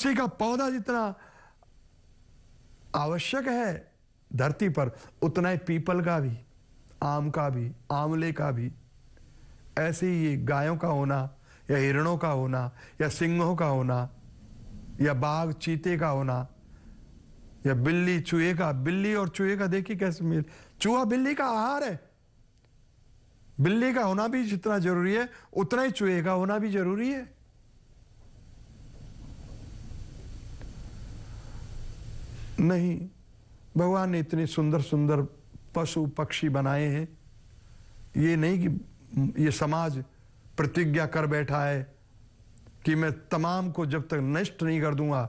तुलसी का पौधा जितना आवश्यक है धरती पर उतना ही पीपल का भी आम का भी आंवले का भी ऐसे ही ये गायों का होना या हिरणों का होना या सिंहों का होना या बाघ चीते का होना या बिल्ली चूहे का बिल्ली और चूहे का देखिए कैसे मिल चूहा बिल्ली का आहार है बिल्ली का होना भी जितना जरूरी है उतना ही चूहे का होना भी जरूरी है नहीं भगवान ने इतने सुंदर सुंदर पशु पक्षी बनाए हैं ये नहीं कि ये समाज प्रतिज्ञा कर बैठा है कि मैं तमाम को जब तक नष्ट नहीं कर दूंगा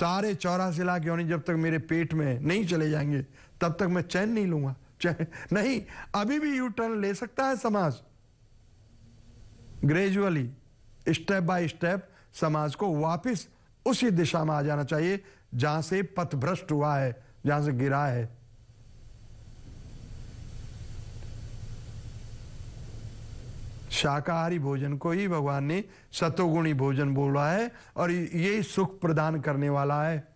सारे चौरासी लाख योनि जब तक मेरे पेट में नहीं चले जाएंगे तब तक मैं चैन नहीं लूंगा चैन नहीं अभी भी यू टर्न ले सकता है समाज ग्रेजुअली स्टेप बाय स्टेप समाज को वापस उसी दिशा में आ जाना चाहिए जहां से पथ भ्रष्ट हुआ है जहां से गिरा है शाकाहारी भोजन को ही भगवान ने सतोगुणी भोजन बोला है और ये सुख प्रदान करने वाला है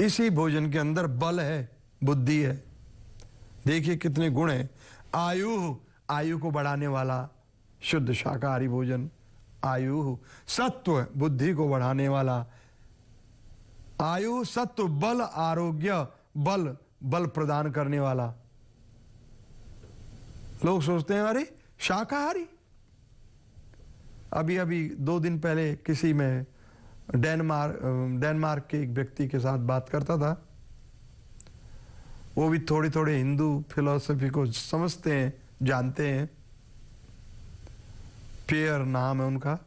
इसी भोजन के अंदर बल है बुद्धि है देखिए कितने गुण है आयु आयु को बढ़ाने वाला शुद्ध शाकाहारी भोजन आयु सत्व बुद्धि को बढ़ाने वाला आयु सत्व बल आरोग्य बल बल प्रदान करने वाला लोग सोचते हैं अरे शाकाहारी अभी अभी दो दिन पहले किसी में डेनमार्क डेनमार्क के एक व्यक्ति के साथ बात करता था वो भी थोड़ी थोड़े हिंदू फिलोसफी को समझते हैं जानते हैं पेयर नाम है उनका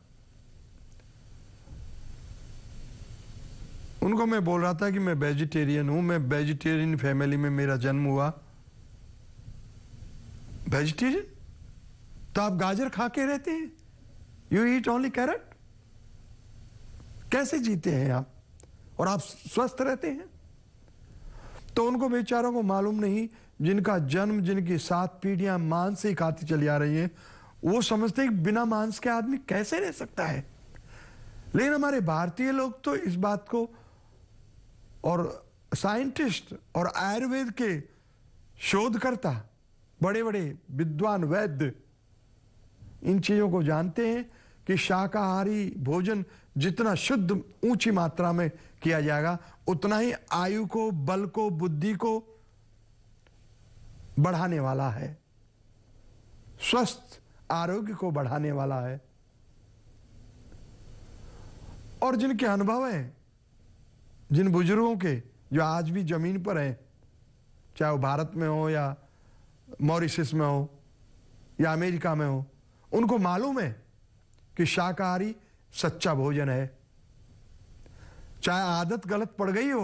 उनको मैं बोल रहा था कि मैं वेजिटेरियन हूं मैं वेजिटेरियन फैमिली में मेरा जन्म हुआ वेजिटेरियन तो आप गाजर खा के रहते हैं यू ईट ओनली कैरेट कैसे जीते हैं आप और आप स्वस्थ रहते हैं तो उनको बेचारों को मालूम नहीं जिनका जन्म जिनकी सात पीढ़ियां मांस से ही खाती चली आ रही हैं वो समझते हैं बिना मांस के आदमी कैसे रह सकता है लेकिन हमारे भारतीय लोग तो इस बात को और साइंटिस्ट और आयुर्वेद के शोधकर्ता बड़े बड़े विद्वान वैद्य इन चीजों को जानते हैं कि शाकाहारी भोजन जितना शुद्ध ऊंची मात्रा में किया जाएगा उतना ही आयु को बल को बुद्धि को बढ़ाने वाला है स्वस्थ आरोग्य को बढ़ाने वाला है और जिनके अनुभव हैं जिन बुजुर्गों के जो आज भी जमीन पर हैं चाहे वो भारत में हो या मॉरिशस में हो या अमेरिका में हो उनको मालूम है कि शाकाहारी सच्चा भोजन है चाहे आदत गलत पड़ गई हो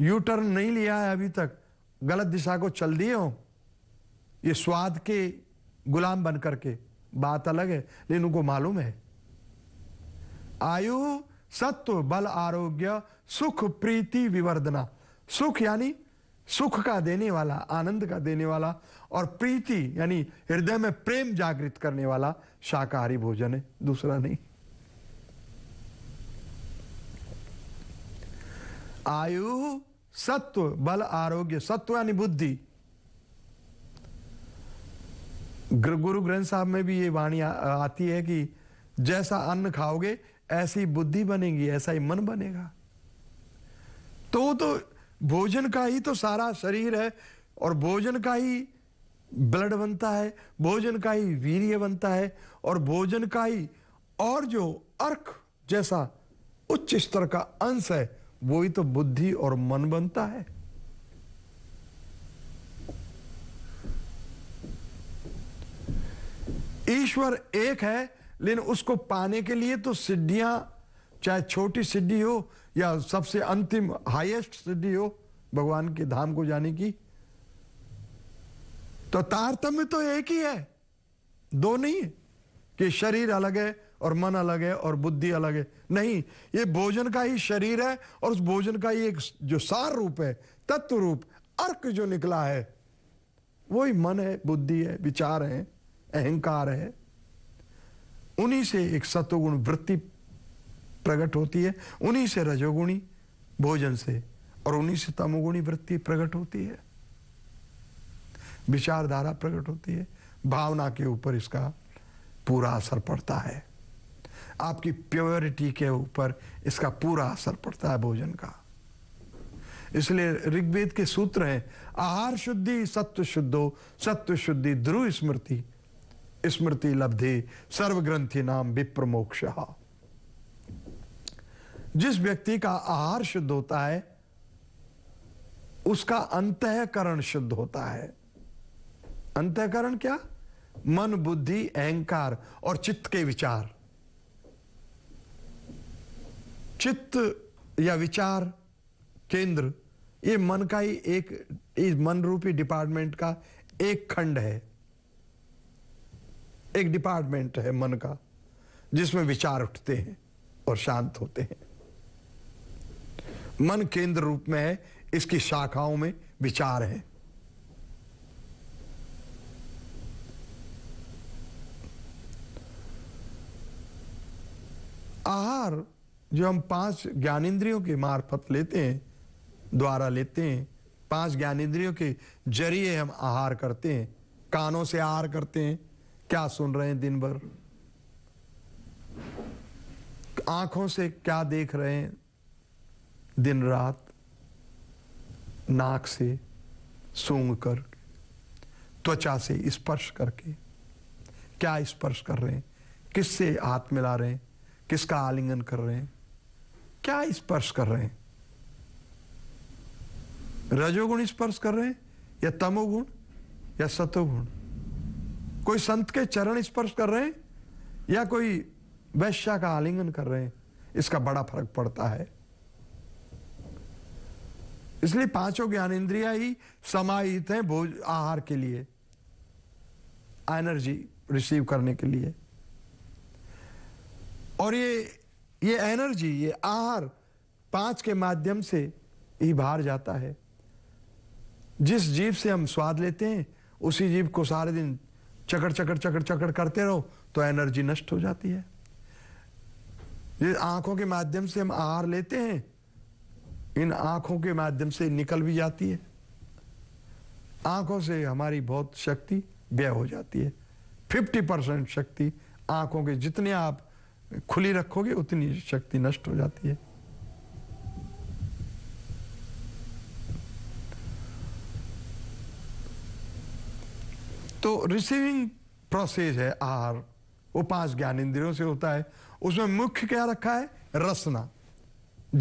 यू टर्न नहीं लिया है अभी तक गलत दिशा को चल दिए हो ये स्वाद के गुलाम बन करके बात अलग है लेकिन उनको मालूम है आयु सत्व बल आरोग्य सुख प्रीति विवर्धना सुख यानी सुख का देने वाला आनंद का देने वाला और प्रीति यानी हृदय में प्रेम जागृत करने वाला शाकाहारी भोजन है दूसरा नहीं आयु सत्व बल आरोग्य सत्व यानी बुद्धि गुरु ग्रंथ साहब में भी ये वाणी आती है कि जैसा अन्न खाओगे ऐसी बुद्धि बनेगी ऐसा ही मन बनेगा तो तो भोजन का ही तो सारा शरीर है और भोजन का ही ब्लड बनता है भोजन का ही वीर्य बनता है और भोजन का ही और जो अर्क जैसा उच्च स्तर का अंश है वो ही तो बुद्धि और मन बनता है ईश्वर एक है लेकिन उसको पाने के लिए तो सिद्धियां चाहे छोटी सिद्धि हो या सबसे अंतिम हाईएस्ट सिद्धि हो भगवान के धाम को जाने की तो तारतम्य तो एक ही है दो नहीं है कि शरीर अलग है और मन अलग है और बुद्धि अलग है नहीं ये भोजन का ही शरीर है और उस भोजन का ही एक जो सार रूप है तत्व रूप अर्क जो निकला है वही मन है बुद्धि है विचार है अहंकार है उन्हीं से एक सत्वगुण वृत्ति प्रकट होती है उन्हीं से रजोगुणी भोजन से और उन्हीं से तमोगुणी वृत्ति प्रकट होती है विचारधारा प्रकट होती है भावना के ऊपर इसका पूरा असर पड़ता है आपकी प्योरिटी के ऊपर इसका पूरा असर पड़ता है भोजन का इसलिए ऋग्वेद के सूत्र हैं आहार शुद्धि सत्व शुद्धो सत्व शुद्धि ध्रुव स्मृति स्मृति लब्धि सर्वग्रंथि नाम विप्रमोक्ष जिस व्यक्ति का आहार शुद्ध होता है उसका अंतकरण शुद्ध होता है अंतकरण क्या मन बुद्धि अहंकार और चित्त के विचार चित्त या विचार केंद्र ये मन का ही एक इस मन रूपी डिपार्टमेंट का एक खंड है एक डिपार्टमेंट है मन का जिसमें विचार उठते हैं और शांत होते हैं मन केंद्र रूप में है इसकी शाखाओं में विचार है आहार जो हम पांच ज्ञानेन्द्रियों के मार्फत लेते हैं द्वारा लेते हैं पांच ज्ञानेन्द्रियों के जरिए हम आहार करते हैं कानों से आहार करते हैं क्या सुन रहे हैं दिन भर आंखों से क्या देख रहे हैं दिन रात नाक से सूंघ कर त्वचा से स्पर्श करके क्या स्पर्श कर रहे हैं किससे हाथ मिला रहे हैं किसका आलिंगन कर रहे हैं क्या स्पर्श कर रहे हैं रजोगुण स्पर्श कर रहे हैं या तमोगुण या सतोगुण कोई संत के चरण स्पर्श कर रहे हैं या कोई वैश्या का आलिंगन कर रहे हैं इसका बड़ा फर्क पड़ता है इसलिए पांचों ज्ञान इंद्रिया ही समाहित हैं भोज आहार के लिए एनर्जी रिसीव करने के लिए और ये ये एनर्जी ये आहार पांच के माध्यम से ही बाहर जाता है जिस जीव से हम स्वाद लेते हैं उसी जीव को सारे दिन चकड़ चकड़ चकड़ चकड़ करते रहो तो एनर्जी नष्ट हो जाती है ये आंखों के माध्यम से हम आहार लेते हैं इन आंखों के माध्यम से निकल भी जाती है आंखों से हमारी बहुत शक्ति व्यय हो जाती है 50 परसेंट शक्ति आंखों के जितने आप खुली रखोगे उतनी शक्ति नष्ट हो जाती है तो रिसीविंग प्रोसेस है आहार वो पांच ज्ञान इंद्रियों से होता है उसमें मुख्य क्या रखा है रसना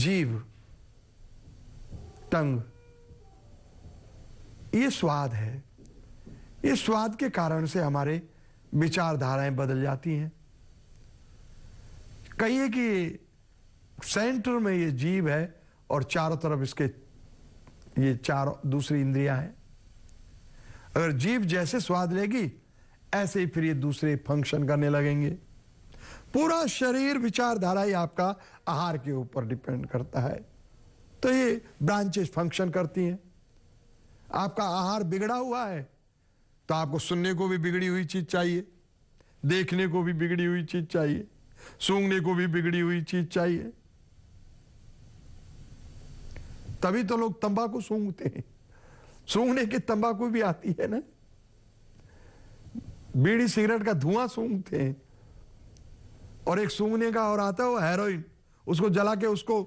जीव टंग ये स्वाद है ये स्वाद के कारण से हमारे विचारधाराएं बदल जाती हैं कहिए कि सेंटर में ये जीव है और चारों तरफ इसके ये चार दूसरी इंद्रियां हैं अगर जीव जैसे स्वाद लेगी ऐसे ही फिर ये दूसरे फंक्शन करने लगेंगे पूरा शरीर विचारधारा ही आपका आहार के ऊपर डिपेंड करता है तो ये ब्रांचेस फंक्शन करती हैं आपका आहार बिगड़ा हुआ है तो आपको सुनने को भी बिगड़ी हुई चीज चाहिए देखने को भी बिगड़ी हुई चीज चाहिए सूंघने को भी बिगड़ी हुई चीज चाहिए तभी तो लोग तंबाकू सूंघते हैं सूंघने की तंबाकू भी आती है ना बीड़ी सिगरेट का धुआं सूंघते हैं और एक सूंघने का और आता है वो हेरोइन उसको जला के उसको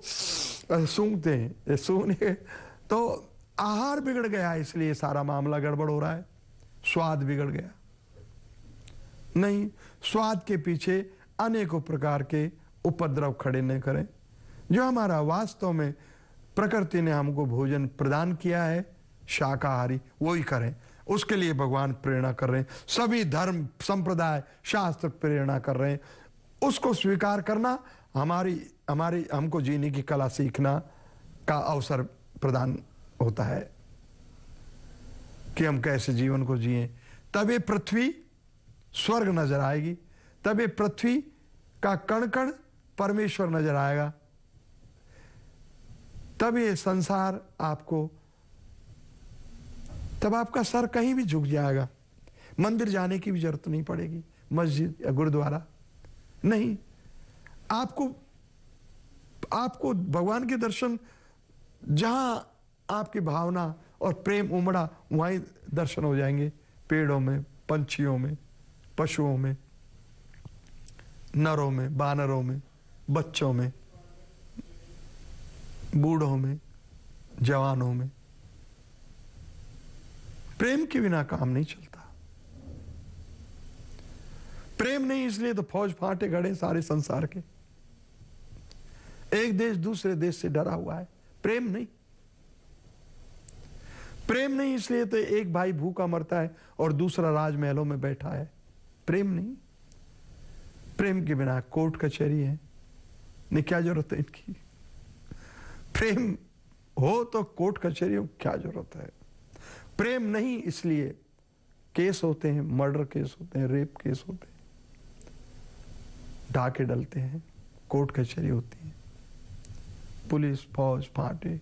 सूंघते हैं सूंघने तो आहार बिगड़ गया इसलिए सारा मामला गड़बड़ हो रहा है स्वाद बिगड़ गया नहीं स्वाद के पीछे अनेकों प्रकार के उपद्रव खड़े न करें जो हमारा वास्तव में प्रकृति ने हमको भोजन प्रदान किया है शाकाहारी वो ही करें उसके लिए भगवान प्रेरणा कर रहे हैं सभी धर्म संप्रदाय शास्त्र प्रेरणा कर रहे हैं उसको स्वीकार करना हमारी हमारी हमको जीने की कला सीखना का अवसर प्रदान होता है कि हम कैसे जीवन को जिए तब ये पृथ्वी स्वर्ग नजर आएगी तब ये पृथ्वी का कण कण परमेश्वर नजर आएगा तब ये संसार आपको तब आपका सर कहीं भी झुक जाएगा मंदिर जाने की भी जरूरत नहीं पड़ेगी मस्जिद या गुरुद्वारा नहीं आपको आपको भगवान के दर्शन जहां आपकी भावना और प्रेम उमड़ा वहीं दर्शन हो जाएंगे पेड़ों में पंछियों में पशुओं में नरों में बानरों में बच्चों में बूढ़ों में जवानों में प्रेम के बिना काम नहीं चलता प्रेम नहीं इसलिए तो फौज फाटे गड़े सारे संसार के एक देश दूसरे देश से डरा हुआ है प्रेम नहीं प्रेम नहीं इसलिए तो एक भाई भूखा मरता है और दूसरा राजमहलों में बैठा है प्रेम नहीं प्रेम के बिना कोर्ट कचहरी है नहीं क्या जरूरत है इनकी प्रेम हो तो कोर्ट कचहरी हो क्या जरूरत है प्रेम नहीं इसलिए केस होते हैं मर्डर केस होते हैं रेप केस होते हैं डाके डलते हैं कोर्ट कचहरी होती है पुलिस फौज पार्टी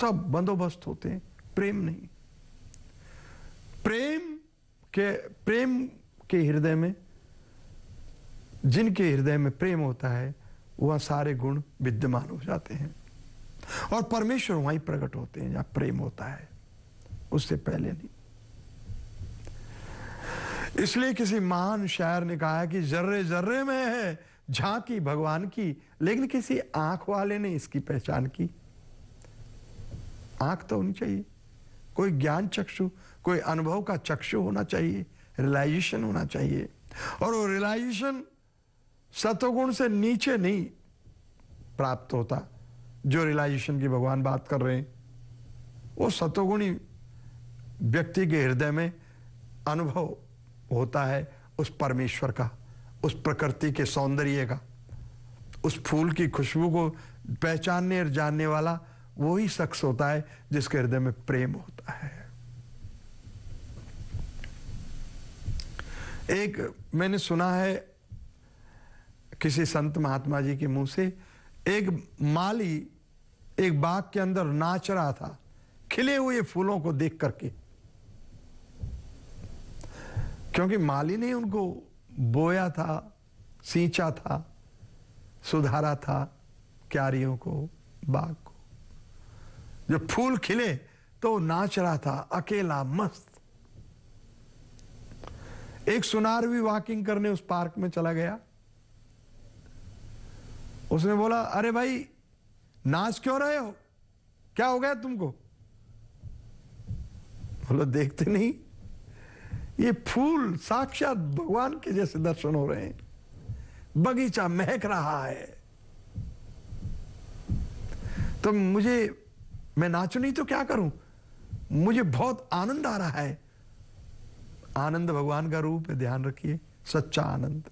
सब बंदोबस्त होते हैं प्रेम नहीं प्रेम के प्रेम के हृदय में जिनके हृदय में प्रेम होता है वह सारे गुण विद्यमान हो जाते हैं और परमेश्वर वहीं प्रकट होते हैं जहां प्रेम होता है उससे पहले नहीं इसलिए किसी महान शायर ने कहा कि जर्रे जर्रे में है झांकी भगवान की लेकिन किसी आंख वाले ने इसकी पहचान की आंख तो होनी चाहिए कोई ज्ञान चक्षु कोई अनुभव का चक्षु होना चाहिए रिलाइजेशन होना चाहिए और वो रिलाइजेशन सतोगुण से नीचे नहीं प्राप्त होता जो रिलाइजेशन की भगवान बात कर रहे हैं वो सतोगुणी व्यक्ति के हृदय में अनुभव होता है उस परमेश्वर का उस प्रकृति के सौंदर्य का उस फूल की खुशबू को पहचानने और जानने वाला वो ही शख्स होता है जिसके हृदय में प्रेम होता है एक मैंने सुना है किसी संत महात्मा जी के मुंह से एक माली एक बाग के अंदर नाच रहा था खिले हुए फूलों को देख करके क्योंकि माली ने उनको बोया था सींचा था सुधारा था क्यारियों को बाग को जब फूल खिले तो नाच रहा था अकेला मस्त एक सुनार भी वॉकिंग करने उस पार्क में चला गया उसने बोला अरे भाई नाच क्यों रहे हो क्या हो गया तुमको बोला देखते नहीं ये फूल साक्षात भगवान के जैसे दर्शन हो रहे हैं बगीचा महक रहा है तो मुझे मैं नाचू नहीं तो क्या करूं मुझे बहुत आनंद आ रहा है आनंद भगवान का रूप है ध्यान रखिए सच्चा आनंद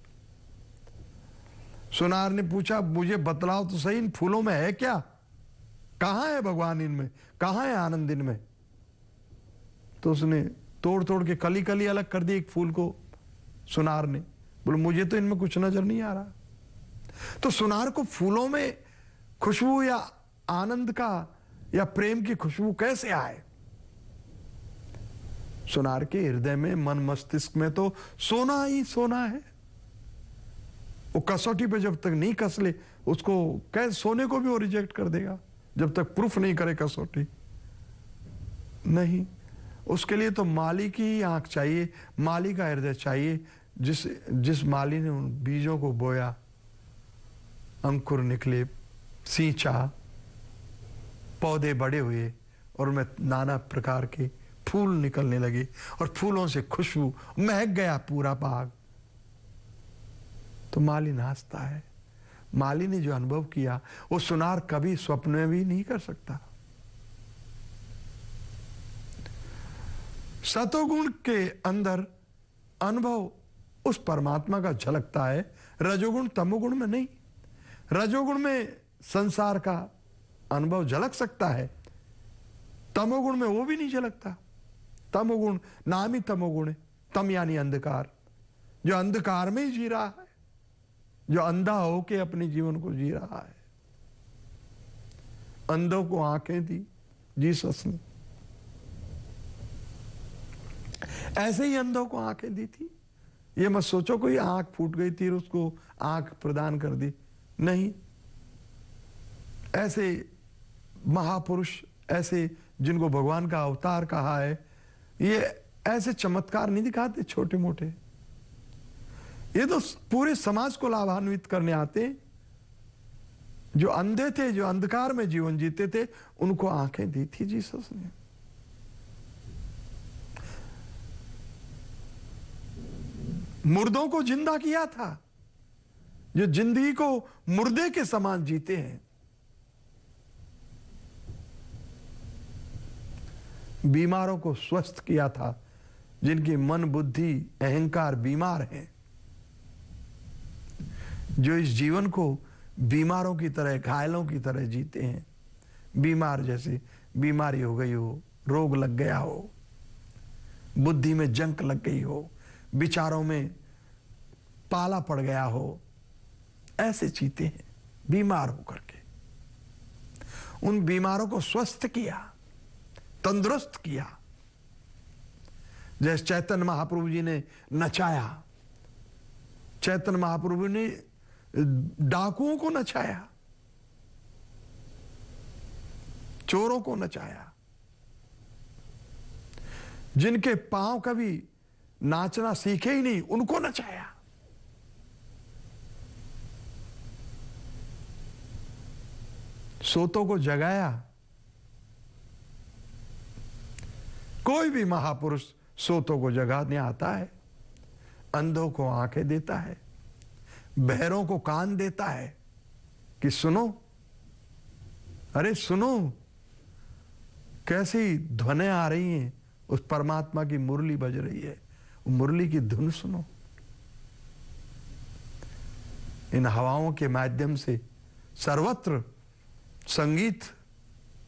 सुनार ने पूछा मुझे बतलाओ तो सही इन फूलों में है क्या कहा है भगवान इनमें कहा है आनंद इनमें तो उसने तोड़ तोड़ के कली कली अलग कर दी एक फूल को सुनार ने बोले मुझे तो इनमें कुछ नजर नहीं आ रहा तो सुनार को फूलों में खुशबू या आनंद का या प्रेम की खुशबू कैसे आए सुनार के हृदय में मन मस्तिष्क में तो सोना ही सोना है वो कसौटी पे जब तक नहीं कस ले उसको कैसे सोने को भी वो रिजेक्ट कर देगा जब तक प्रूफ नहीं करे कसौटी नहीं उसके लिए तो माली की ही आँख चाहिए माली का हृदय चाहिए जिस जिस माली ने उन बीजों को बोया अंकुर निकले सींचा पौधे बड़े हुए और उनमें नाना प्रकार के फूल निकलने लगे और फूलों से खुशबू महक गया पूरा बाग तो माली नाचता है माली ने जो अनुभव किया वो सुनार कभी स्वप्न में भी नहीं कर सकता सतोगुण के अंदर अनुभव उस परमात्मा का झलकता है रजोगुण तमोगुण में नहीं रजोगुण में संसार का अनुभव झलक सकता है तमोगुण में वो भी नहीं झलकता तमोगुण नाम ही तमोगुण है तम यानी अंधकार जो अंधकार में ही जी रहा है जो अंधा होके अपने जीवन को जी रहा है अंधों को आंखें दी जीसस ने ऐसे ही अंधों को आंखें दी थी ये मत सोचो कोई आंख फूट गई थी उसको आंख प्रदान कर दी नहीं ऐसे महापुरुष ऐसे जिनको भगवान का अवतार कहा है ये ऐसे चमत्कार नहीं दिखाते छोटे मोटे ये तो पूरे समाज को लाभान्वित करने आते जो अंधे थे जो अंधकार में जीवन जीते थे उनको आंखें दी थी जीसस ने मुर्दों को जिंदा किया था जो जिंदगी को मुर्दे के समान जीते हैं बीमारों को स्वस्थ किया था जिनकी मन बुद्धि अहंकार बीमार हैं जो इस जीवन को बीमारों की तरह घायलों की तरह जीते हैं बीमार जैसे बीमारी हो गई हो रोग लग गया हो बुद्धि में जंक लग गई हो विचारों में पाला पड़ गया हो ऐसे चीते हैं बीमार होकर के उन बीमारों को स्वस्थ किया तंदुरुस्त किया जैसे चैतन्य महाप्रभु जी ने नचाया चैतन्य महाप्रभु ने डाकुओं को नचाया चोरों को नचाया जिनके पांव कभी नाचना सीखे ही नहीं उनको नचाया सोतों को जगाया कोई भी महापुरुष सोतों को जगाने आता है अंधों को आंखें देता है बहरों को कान देता है कि सुनो अरे सुनो कैसी ध्वनि आ रही हैं उस परमात्मा की मुरली बज रही है मुरली की धुन सुनो इन हवाओं के माध्यम से सर्वत्र संगीत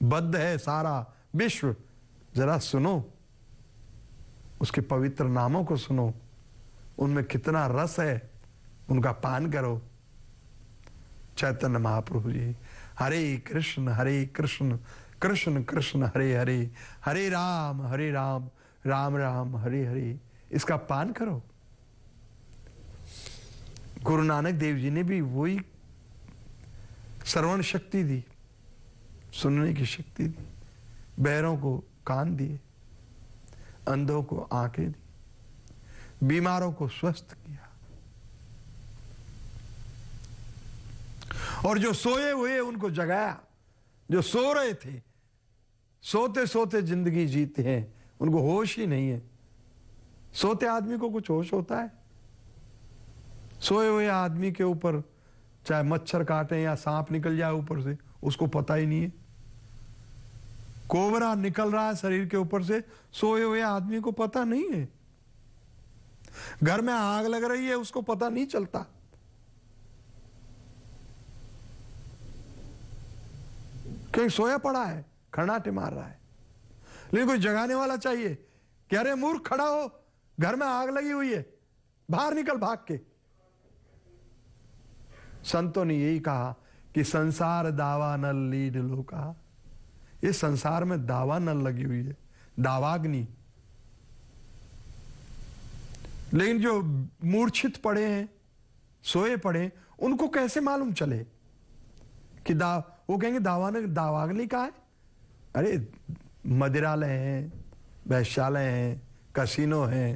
बद्ध है सारा विश्व जरा सुनो उसके पवित्र नामों को सुनो उनमें कितना रस है उनका पान करो चैतन्य महाप्रभु जी हरे कृष्ण हरे कृष्ण कृष्ण कृष्ण हरे हरे हरे राम हरे राम राम राम हरे हरे इसका पान करो गुरु नानक देव जी ने भी वही श्रवण शक्ति दी सुनने की शक्ति दी बहरों को कान दिए अंधों को आंखें दी बीमारों को स्वस्थ किया और जो सोए हुए उनको जगाया जो सो रहे थे सोते सोते जिंदगी जीते हैं उनको होश ही नहीं है सोते आदमी को कुछ होश होता है सोए हुए आदमी के ऊपर चाहे मच्छर काटे या सांप निकल जाए ऊपर से उसको पता ही नहीं है कोबरा निकल रहा है शरीर के ऊपर से सोए हुए आदमी को पता नहीं है घर में आग लग रही है उसको पता नहीं चलता क्योंकि सोया पड़ा है खड़ाटे मार रहा है लेकिन कोई जगाने वाला चाहिए कि अरे मूर्ख खड़ा हो घर में आग लगी हुई है बाहर निकल भाग के संतों ने यही कहा कि संसार दावा नल लीड लो कहा ये संसार में दावा नल लगी हुई है दावाग्नि लेकिन जो मूर्छित पड़े हैं सोए पड़े उनको कैसे मालूम चले कि दा वो कहेंगे दावा ने दावाग्नि कहा है अरे मदिरालय हैं वैश्यालय हैं कसिनो हैं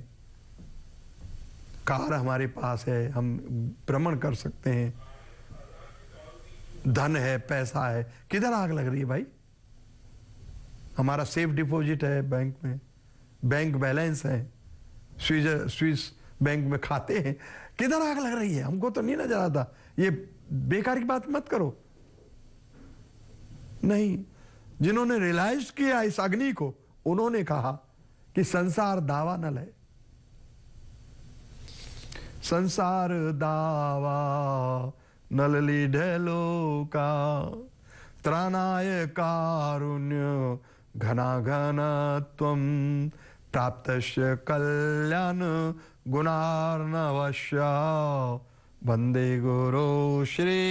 कार हमारे पास है हम भ्रमण कर सकते हैं धन है पैसा है किधर आग लग रही है भाई हमारा सेफ डिपॉजिट है बैंक में बैंक बैलेंस है स्विज स्विस बैंक में खाते हैं किधर आग लग रही है हमको तो नहीं नजर आता ये बेकार की बात मत करो नहीं जिन्होंने रियलाइज किया इस अग्नि को उन्होंने कहा कि संसार दावा न ले संसार दावा नलली ढेलो का त्राणाय कारुण्य घना घन तम प्राप्त कल्याण गुणार्णवश्या वंदे गुरु श्री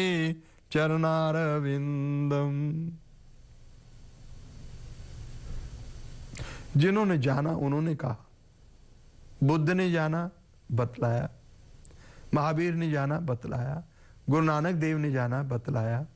चरणारविंदम जिन्होंने जाना उन्होंने कहा बुद्ध ने जाना बतलाया महावीर ने जाना बतलाया गुरु नानक देव ने जाना बतलाया